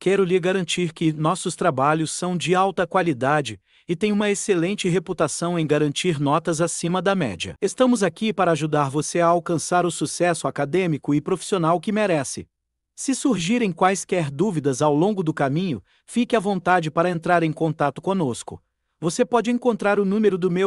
quero lhe garantir que nossos trabalhos são de alta qualidade e têm uma excelente reputação em garantir notas acima da média. Estamos aqui para ajudar você a alcançar o sucesso acadêmico e profissional que merece. Se surgirem quaisquer dúvidas ao longo do caminho, fique à vontade para entrar em contato conosco. Você pode encontrar o número do meu